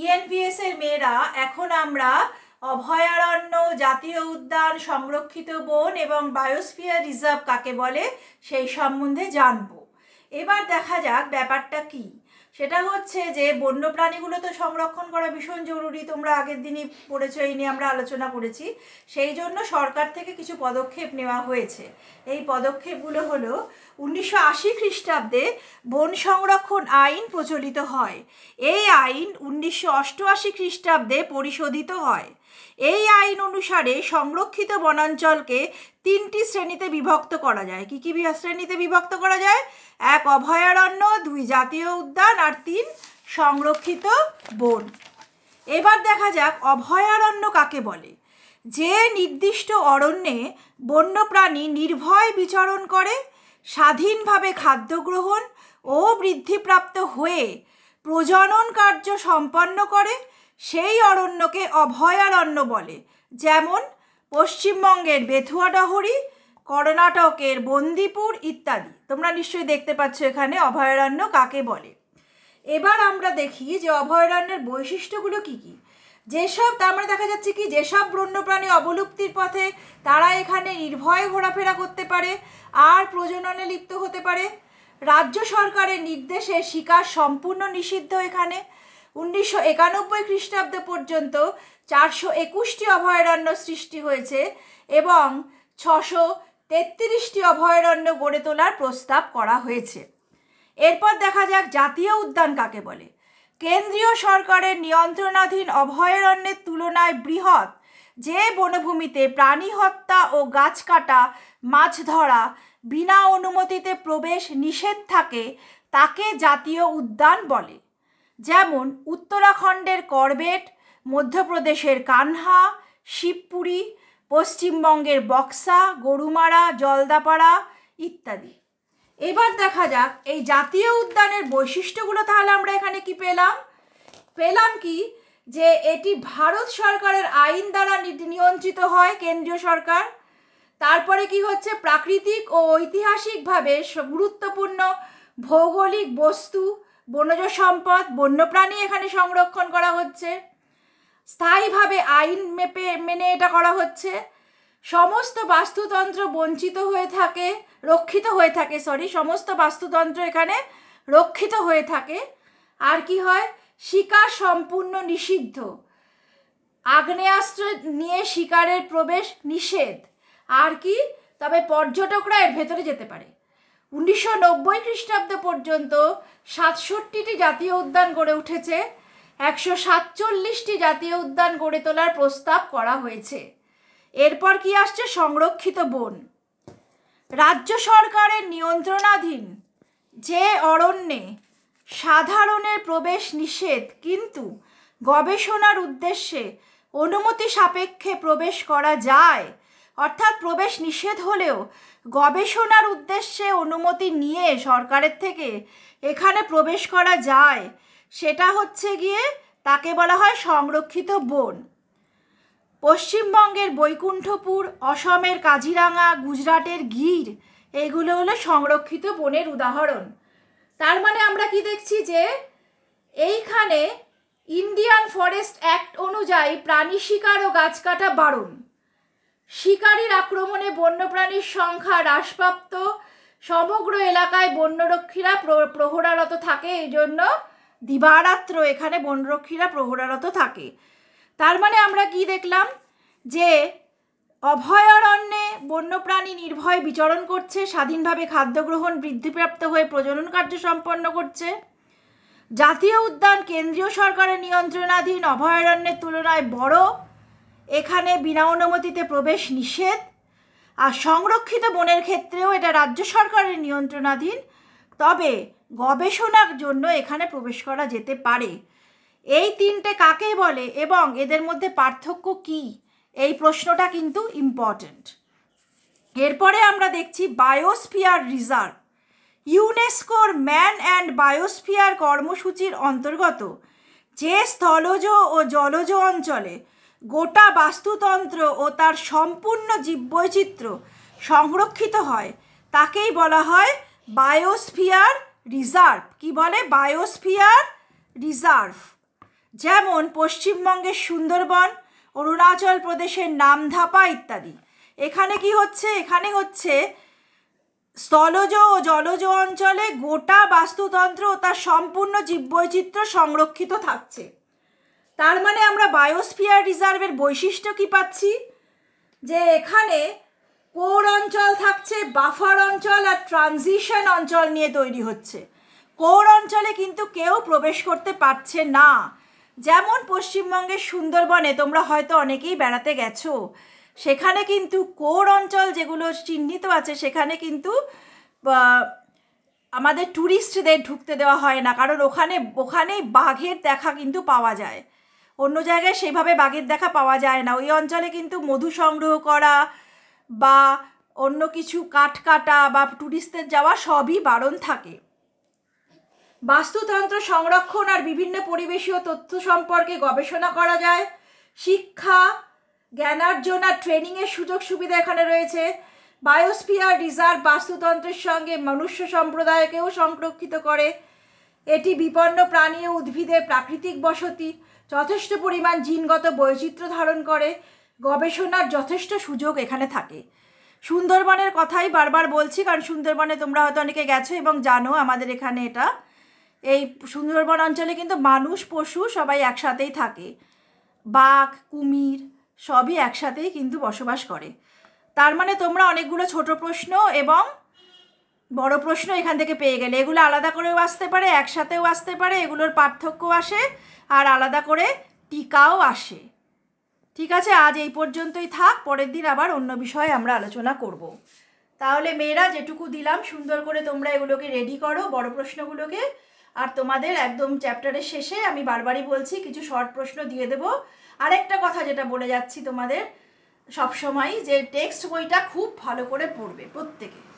ইএনপিএস e এর মেয়েরা এখন আমরা অভয়ারণ্য জাতীয় উদ্যান সংরক্ষিত বন এবং বায়োস্ফিয়ার রিজার্ভ কাকে বলে সেই সম্বন্ধে জানব এবার দেখা যাক ব্যাপারটা কী সেটা হচ্ছে যে বন্য প্রাণীগুলো তো সংরক্ষণ করা ভীষণ জরুরি তোমরা আগের দিনই পড়েছ এই নিয়ে আমরা আলোচনা করেছি সেই জন্য সরকার থেকে কিছু পদক্ষেপ নেওয়া হয়েছে এই পদক্ষেপগুলো হলো উনিশশো আশি খ্রিস্টাব্দে বন সংরক্ষণ আইন প্রচলিত হয় এই আইন উনিশশো অষ্টআশি খ্রিস্টাব্দে পরিশোধিত হয় এই আইন অনুসারে সংরক্ষিত বনাঞ্চলকে তিনটি শ্রেণীতে বিভক্ত করা যায় কী কী শ্রেণীতে বিভক্ত করা যায় এক অভয়ারণ্য দুই জাতীয় উদ্যান আর তিন সংরক্ষিত বন এবার দেখা যাক অভয়ারণ্য কাকে বলে যে নির্দিষ্ট অরণ্যে বন্যপ্রাণী নির্ভয় বিচরণ করে স্বাধীনভাবে খাদ্য গ্রহণ ও বৃদ্ধিপ্রাপ্ত হয়ে প্রজনন কার্য সম্পন্ন করে সেই অরণ্যকে অভয়ারণ্য বলে যেমন পশ্চিমবঙ্গের বেথুয়া ডহরি কর্ণাটকের বন্দিপুর ইত্যাদি তোমরা নিশ্চয়ই দেখতে পাচ্ছ এখানে অভয়ারণ্য কাকে বলে এবার আমরা দেখি যে অভয়ারণ্যের বৈশিষ্ট্যগুলো কি কি যেসব তার মানে দেখা যাচ্ছে কি যেসব বন্যপ্রাণী অবলুপ্তির পথে তারা এখানে নির্ভয়ে ঘোরাফেরা করতে পারে আর প্রজননে লিপ্ত হতে পারে রাজ্য সরকারের নির্দেশে শিকার সম্পূর্ণ নিষিদ্ধ এখানে উনিশশো একানব্বই খ্রিস্টাব্দ পর্যন্ত চারশো একুশটি অভয়ারণ্য সৃষ্টি হয়েছে এবং ছশো তেত্রিশটি অভয়ারণ্য গড়ে তোলার প্রস্তাব করা হয়েছে এরপর দেখা যাক জাতীয় উদ্যান কাকে বলে কেন্দ্রীয় সরকারের নিয়ন্ত্রণাধীন অভয়ারণ্যের তুলনায় বৃহৎ যে বনভূমিতে প্রাণী হত্যা ও গাছ কাটা মাছ ধরা বিনা অনুমতিতে প্রবেশ নিষেধ থাকে তাকে জাতীয় উদ্যান বলে যেমন উত্তরাখণ্ডের করবেট মধ্যপ্রদেশের কানহা শিবপুরী পশ্চিমবঙ্গের বক্সা গরুমারা জলদাপাড়া ইত্যাদি এবার দেখা যাক এই জাতীয় উদ্যানের বৈশিষ্ট্যগুলো তাহলে আমরা এখানে কি পেলাম পেলাম কি যে এটি ভারত সরকারের আইন দ্বারা নিয়ন্ত্রিত হয় কেন্দ্রীয় সরকার তারপরে কি হচ্ছে প্রাকৃতিক ও ঐতিহাসিকভাবে গুরুত্বপূর্ণ ভৌগোলিক বস্তু বনজ সম্পদ বন্যপ্রাণী এখানে সংরক্ষণ করা হচ্ছে স্থায়ীভাবে আইন মেপে মেনে এটা করা হচ্ছে সমস্ত বাস্তুতন্ত্র বঞ্চিত হয়ে থাকে রক্ষিত হয়ে থাকে সরি সমস্ত বাস্তুতন্ত্র এখানে রক্ষিত হয়ে থাকে আর কি হয় শিকার সম্পূর্ণ নিষিদ্ধ আগ্নেয়াস্ত্র নিয়ে শিকারের প্রবেশ নিষেধ আর কি তবে পর্যটকরা এর ভেতরে যেতে পারে উনিশশো নব্বই খ্রিস্টাব্দ পর্যন্ত সাতষট্টিটি জাতীয় উদ্যান গড়ে উঠেছে একশো সাতচল্লিশটি জাতীয় উদ্যান গড়ে তোলার প্রস্তাব করা হয়েছে এরপর কি আসছে সংরক্ষিত বন রাজ্য সরকারের নিয়ন্ত্রণাধীন যে অরণ্যে সাধারণের প্রবেশ নিষেধ কিন্তু গবেষণার উদ্দেশ্যে অনুমতি সাপেক্ষে প্রবেশ করা যায় অর্থাৎ প্রবেশ নিষেধ হলেও গবেষণার উদ্দেশ্যে অনুমতি নিয়ে সরকারের থেকে এখানে প্রবেশ করা যায় সেটা হচ্ছে গিয়ে তাকে বলা হয় সংরক্ষিত বন পশ্চিমবঙ্গের বৈকুণ্ঠপুর অসমের কাজিরাঙা গুজরাটের গির এগুলো হলো সংরক্ষিত বনের উদাহরণ তার মানে আমরা কি দেখছি যে এইখানে ইন্ডিয়ান ফরেস্ট অ্যাক্ট অনুযায়ী প্রাণী শিকার ও গাছ কাটা বারণ শিকারীর আক্রমণে বন্যপ্রাণীর সংখ্যা হ্রাসপ্রাপ্ত সমগ্র এলাকায় বন্যরক্ষীরা প্রহরারত থাকে এই জন্য দিবারাত্র এখানে বনরক্ষীরা প্রহরারত থাকে তার মানে আমরা কি দেখলাম যে অভয়ারণ্যে বন্যপ্রাণী নির্ভয় বিচরণ করছে স্বাধীনভাবে খাদ্য গ্রহণ বৃদ্ধিপ্রাপ্ত হয়ে প্রজনন কার্য সম্পন্ন করছে জাতীয় উদ্যান কেন্দ্রীয় সরকারের নিয়ন্ত্রণাধীন অভয়ারণ্যের তুলনায় বড় এখানে বিনা অনুমতিতে প্রবেশ নিষেধ আর সংরক্ষিত বনের ক্ষেত্রেও এটা রাজ্য সরকারের নিয়ন্ত্রণাধীন তবে গবেষণার জন্য এখানে প্রবেশ করা যেতে পারে এই তিনটে কাকে বলে এবং এদের মধ্যে পার্থক্য কি এই প্রশ্নটা কিন্তু ইম্পর্ট্যান্ট এরপরে আমরা দেখছি বায়োস্ফিয়ার রিজার্ভ ইউনেস্কোর ম্যান অ্যান্ড বায়োস্ফিয়ার কর্মসূচির অন্তর্গত যে স্থলজ ও জলজ অঞ্চলে গোটা বাস্তুতন্ত্র ও তার সম্পূর্ণ জীববৈচিত্র্য সংরক্ষিত হয় তাকেই বলা হয় বায়োস্ফিয়ার রিজার্ভ কি বলে বায়োস্ফিয়ার রিজার্ভ যেমন পশ্চিমবঙ্গের সুন্দরবন অরুণাচল প্রদেশের নামধাপা ইত্যাদি এখানে কি হচ্ছে এখানে হচ্ছে স্থলজ ও জলজ অঞ্চলে গোটা বাস্তুতন্ত্র ও তার সম্পূর্ণ জীববৈচিত্র্য সংরক্ষিত থাকছে তার মানে আমরা বায়োস্ফিয়ার রিজার্ভের বৈশিষ্ট্য কি পাচ্ছি যে এখানে কোর অঞ্চল থাকছে বাফার অঞ্চল আর ট্রানজিশন অঞ্চল নিয়ে তৈরি হচ্ছে কোর অঞ্চলে কিন্তু কেউ প্রবেশ করতে পারছে না যেমন পশ্চিমবঙ্গের সুন্দরবনে তোমরা হয়তো অনেকেই বেড়াতে গেছো সেখানে কিন্তু কোর অঞ্চল যেগুলো চিহ্নিত আছে সেখানে কিন্তু আমাদের ট্যুরিস্টদের ঢুকতে দেওয়া হয় না কারণ ওখানে ওখানেই বাঘের দেখা কিন্তু পাওয়া যায় অন্য জায়গায় সেভাবে বাঘের দেখা পাওয়া যায় না ওই অঞ্চলে কিন্তু মধু সংগ্রহ করা বা অন্য কিছু কাঠ কাটা বা ট্যুরিস্টদের যাওয়া সবই বারণ থাকে বাস্তুতন্ত্র সংরক্ষণ আর বিভিন্ন পরিবেশীয় তথ্য সম্পর্কে গবেষণা করা যায় শিক্ষা জ্ঞানার্জন আর ট্রেনিংয়ের সুযোগ সুবিধা এখানে রয়েছে বায়োস্ফিয়ার রিজার্ভ বাস্তুতন্ত্রের সঙ্গে মনুষ্য সম্প্রদায়কেও সংরক্ষিত করে এটি বিপন্ন প্রাণী ও উদ্ভিদের প্রাকৃতিক বসতি যথেষ্ট পরিমাণ জিনগত বৈচিত্র্য ধারণ করে গবেষণার যথেষ্ট সুযোগ এখানে থাকে সুন্দরবনের কথাই বারবার বলছি কারণ সুন্দরবনে তোমরা হয়তো অনেকে গেছো এবং জানো আমাদের এখানে এটা এই সুন্দরবন অঞ্চলে কিন্তু মানুষ পশু সবাই একসাথেই থাকে বাঘ কুমির সবই একসাথেই কিন্তু বসবাস করে তার মানে তোমরা অনেকগুলো ছোট প্রশ্ন এবং বড় প্রশ্ন এখান থেকে পেয়ে গেলে এগুলো আলাদা করেও আসতে পারে একসাথেও আসতে পারে এগুলোর পার্থক্য আসে আর আলাদা করে টিকাও আসে ঠিক আছে আজ এই পর্যন্তই থাক পরের দিন আবার অন্য বিষয়ে আমরা আলোচনা করব। তাহলে মেয়েরা যেটুকু দিলাম সুন্দর করে তোমরা এগুলোকে রেডি করো বড় প্রশ্নগুলোকে আর তোমাদের একদম চ্যাপ্টারের শেষে আমি বারবারই বলছি কিছু শর্ট প্রশ্ন দিয়ে দেবো আরেকটা কথা যেটা বলে যাচ্ছি তোমাদের সবসময় যে টেক্সট বইটা খুব ভালো করে পড়বে প্রত্যেকে